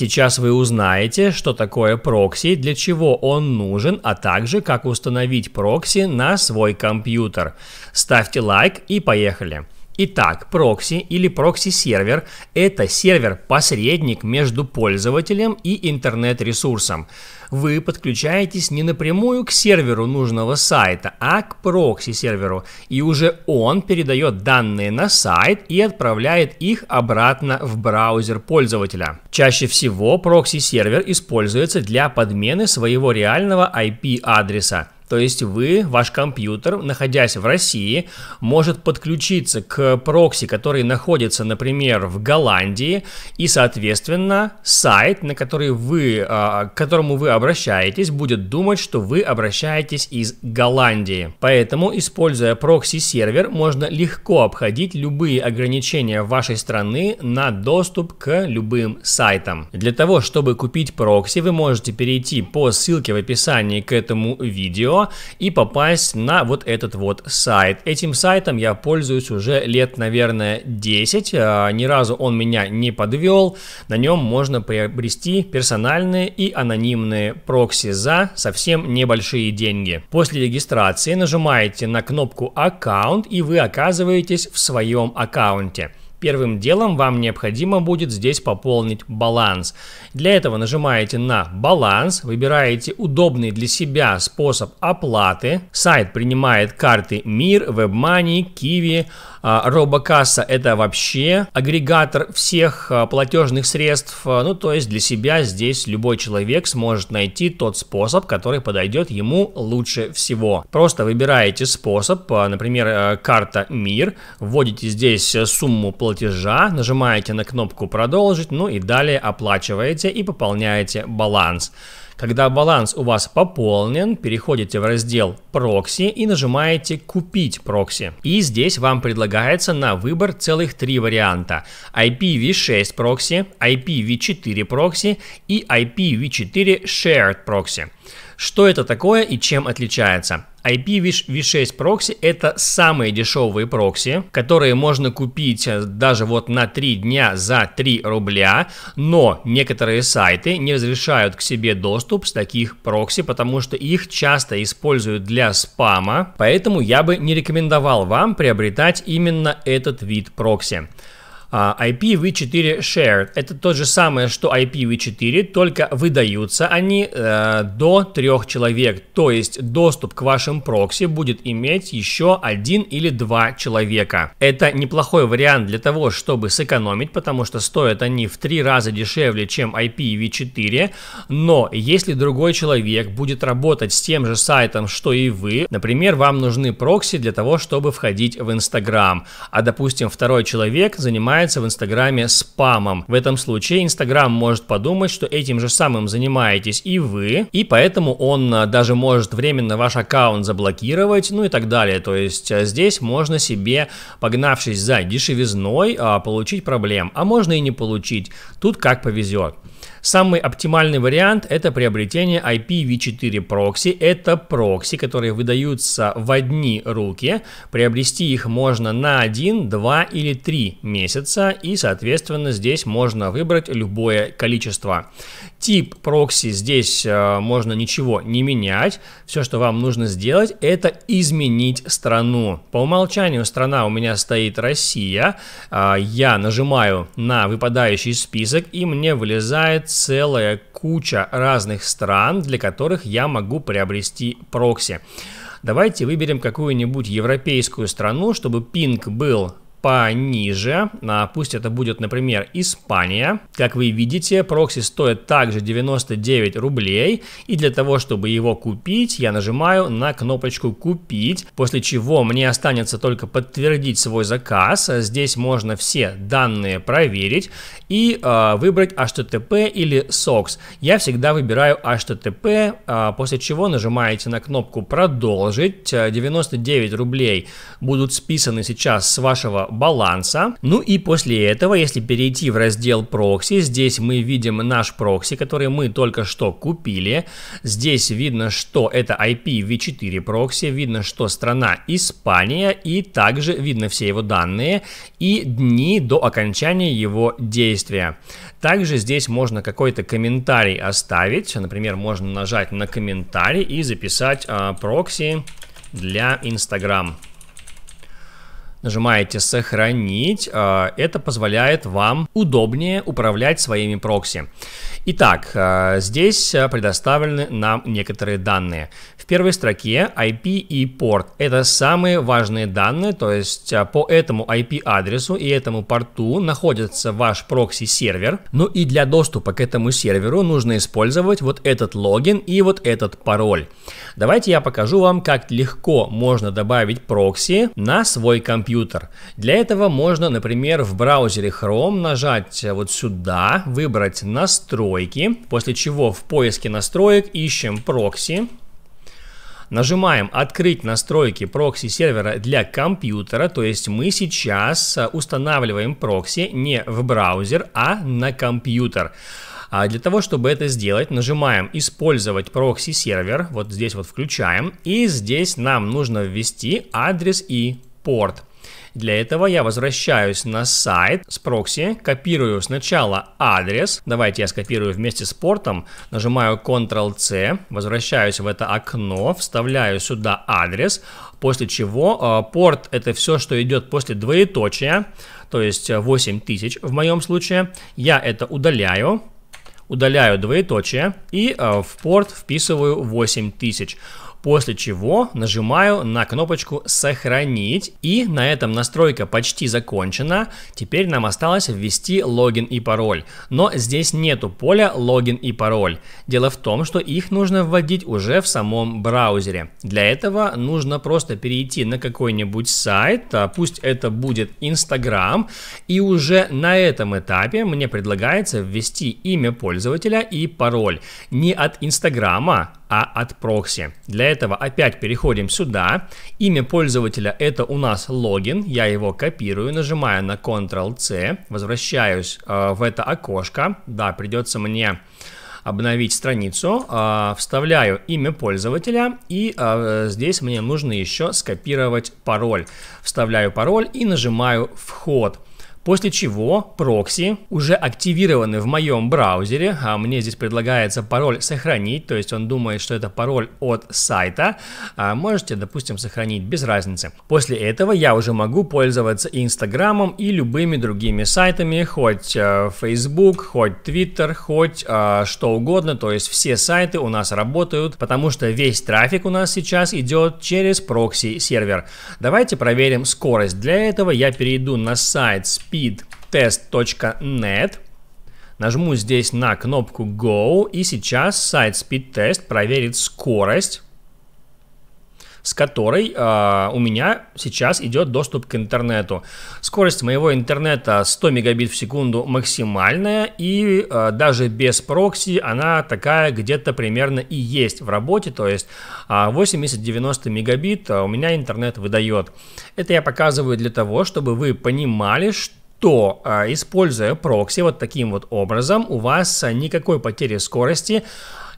Сейчас вы узнаете, что такое прокси, для чего он нужен, а также как установить прокси на свой компьютер. Ставьте лайк и поехали! Итак, прокси или прокси-сервер – это сервер-посредник между пользователем и интернет-ресурсом. Вы подключаетесь не напрямую к серверу нужного сайта, а к прокси-серверу, и уже он передает данные на сайт и отправляет их обратно в браузер пользователя. Чаще всего прокси-сервер используется для подмены своего реального IP-адреса – то есть вы, ваш компьютер, находясь в России, может подключиться к прокси, который находится, например, в Голландии, и, соответственно, сайт, на который вы, а, к которому вы обращаетесь, будет думать, что вы обращаетесь из Голландии. Поэтому, используя прокси-сервер, можно легко обходить любые ограничения вашей страны на доступ к любым сайтам. Для того, чтобы купить прокси, вы можете перейти по ссылке в описании к этому видео, и попасть на вот этот вот сайт. Этим сайтом я пользуюсь уже лет, наверное, 10. А, ни разу он меня не подвел. На нем можно приобрести персональные и анонимные прокси за совсем небольшие деньги. После регистрации нажимаете на кнопку «Аккаунт» и вы оказываетесь в своем аккаунте. Первым делом вам необходимо будет здесь пополнить баланс. Для этого нажимаете на «Баланс», выбираете удобный для себя способ оплаты. Сайт принимает карты «Мир», «Вебмани», «Киви», а, робокасса это вообще агрегатор всех а, платежных средств. А, ну, то есть для себя здесь любой человек сможет найти тот способ, который подойдет ему лучше всего. Просто выбираете способ, например, карта МИР, вводите здесь сумму платежа, нажимаете на кнопку продолжить, ну и далее оплачиваете и пополняете баланс. Когда баланс у вас пополнен, переходите в раздел «Прокси» и нажимаете «Купить прокси». И здесь вам предлагается на выбор целых три варианта. IPv6 прокси, IPv4 прокси и IPv4 Shared прокси. Что это такое и чем отличается? IPv6 прокси это самые дешевые прокси, которые можно купить э, даже вот на 3 дня за 3 рубля, но некоторые сайты не разрешают к себе доступ с таких прокси, потому что их часто используют для спама, поэтому я бы не рекомендовал вам приобретать именно этот вид прокси. А, IPv4 shared. Это то же самое, что IPv4, только выдаются они э, до трех человек. То есть доступ к вашим прокси будет иметь еще один или два человека. Это неплохой вариант для того, чтобы сэкономить, потому что стоят они в три раза дешевле, чем IPv4. Но если другой человек будет работать с тем же сайтом, что и вы, например, вам нужны прокси для того, чтобы входить в Instagram, а допустим второй человек занимает считается в Инстаграме спамом. В этом случае Инстаграм может подумать, что этим же самым занимаетесь и вы, и поэтому он э, даже может временно ваш аккаунт заблокировать, ну и так далее. То есть э, здесь можно себе, погнавшись за дешевизной, а, получить проблем, а можно и не получить. Тут как повезет. Самый оптимальный вариант это приобретение IPv4 прокси. Это прокси, которые выдаются в одни руки. Приобрести их можно на 1, 2 или 3 месяца и соответственно здесь можно выбрать любое количество. Тип прокси здесь э, можно ничего не менять. Все, что вам нужно сделать, это изменить страну. По умолчанию страна у меня стоит Россия. А, я нажимаю на выпадающий список и мне вылезает существует целая куча разных стран, для которых я могу приобрести прокси. Давайте выберем какую-нибудь европейскую страну, чтобы пинг был пониже. А, пусть это будет, например, Испания. Как вы видите, прокси стоит также 99 рублей. И для того, чтобы его купить, я нажимаю на кнопочку «Купить», после чего мне останется только подтвердить свой заказ. А, здесь можно все данные проверить и э, выбрать HTTP или SOX. Я всегда выбираю HTTP, э, после чего нажимаете на кнопку «Продолжить». 99 рублей будут списаны сейчас с вашего баланса. Ну и после этого, если перейти в раздел прокси, здесь мы видим наш прокси, который мы только что купили. Здесь видно, что это IPv4 прокси, видно, что страна Испания и также видно все его данные и дни до окончания его действия. Также здесь можно какой-то комментарий оставить, например, можно нажать на комментарий и записать э, прокси для Instagram нажимаете «Сохранить», а, это позволяет вам удобнее управлять своими прокси. Итак, а, здесь а, предоставлены нам некоторые данные. В первой строке IP и порт. Это самые важные данные, то есть а, по этому IP-адресу и этому порту находится ваш прокси-сервер. Ну и для доступа к этому серверу нужно использовать вот этот логин и вот этот пароль. Давайте я покажу вам, как легко можно добавить прокси на свой компьютер. Для этого можно, например, в браузере Chrome нажать вот сюда, выбрать Настройки настройки, после чего в поиске настроек ищем прокси, Нажимаем «Открыть настройки прокси-сервера для компьютера», то есть мы сейчас э, устанавливаем прокси не в браузер, а на компьютер. А для того, чтобы это сделать, нажимаем «Использовать прокси-сервер», вот здесь вот включаем, и здесь нам нужно ввести адрес и порт. Для этого я возвращаюсь на сайт с прокси, копирую сначала адрес, давайте я скопирую вместе с портом, нажимаю Ctrl-C, возвращаюсь в это окно, вставляю сюда адрес, после чего э, порт это все, что идет после двоеточия, то есть 8000 э, в моем случае, я это удаляю, удаляю двоеточие и э, в порт вписываю 8000 после чего нажимаю на кнопочку «Сохранить», и на этом настройка почти закончена. Теперь нам осталось ввести логин и пароль, но здесь нету поля «Логин и пароль». Дело в том, что их нужно вводить уже в самом браузере. Для этого нужно просто перейти на какой-нибудь сайт, а пусть это будет Instagram, и уже на этом этапе мне предлагается ввести имя пользователя и пароль не от Инстаграма, а от прокси. Для этого опять переходим сюда. Имя пользователя это у нас логин. Я его копирую, нажимаю на Ctrl-C, возвращаюсь э, в это окошко. Да, придется мне обновить страницу, э, вставляю имя пользователя и э, здесь мне нужно еще скопировать пароль. Вставляю пароль и нажимаю «Вход». После чего прокси уже активированы в моем браузере, а мне здесь предлагается пароль сохранить, то есть он думает, что это пароль от сайта, а можете, допустим, сохранить без разницы. После этого я уже могу пользоваться Инстаграмом и любыми другими сайтами, хоть э, Facebook, хоть Twitter, хоть э, что угодно, то есть все сайты у нас работают, потому что весь трафик у нас сейчас идет через прокси-сервер. Давайте проверим скорость. Для этого я перейду на сайт speed speedtest.net. Нажму здесь на кнопку Go и сейчас сайт SpeedTest проверит скорость, с которой э, у меня сейчас идет доступ к интернету. Скорость моего интернета 100 мегабит в секунду максимальная и э, даже без прокси она такая где-то примерно и есть в работе, то есть э, а, 80-90 мегабит у меня интернет выдает. Это я показываю для того, чтобы вы понимали, что то, а, используя прокси вот таким вот образом, у вас а, никакой потери скорости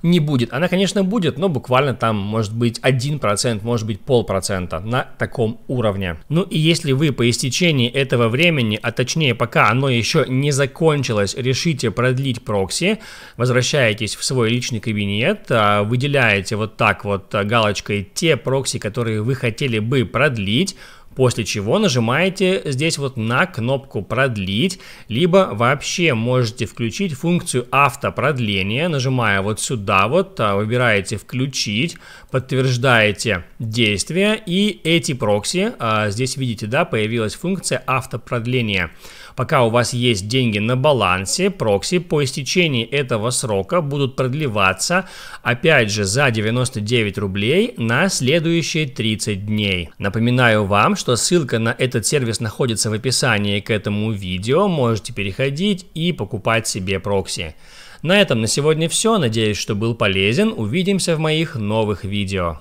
не будет. Она, конечно, будет, но буквально там может быть 1%, может быть полпроцента на таком уровне. Ну и если вы по истечении этого времени, а точнее пока оно еще не закончилось, решите продлить прокси, возвращаетесь в свой личный кабинет, а, выделяете вот так вот галочкой те прокси, которые вы хотели бы продлить, После чего нажимаете здесь вот на кнопку «Продлить», либо вообще можете включить функцию автопродления, нажимая вот сюда вот, а, выбираете «Включить», подтверждаете действие, и эти прокси, а, здесь видите, да, появилась функция автопродления. Пока у вас есть деньги на балансе, прокси по истечении этого срока будут продлеваться, опять же, за 99 рублей на следующие 30 дней. Напоминаю вам, что ссылка на этот сервис находится в описании к этому видео, можете переходить и покупать себе прокси. На этом на сегодня все, надеюсь, что был полезен, увидимся в моих новых видео.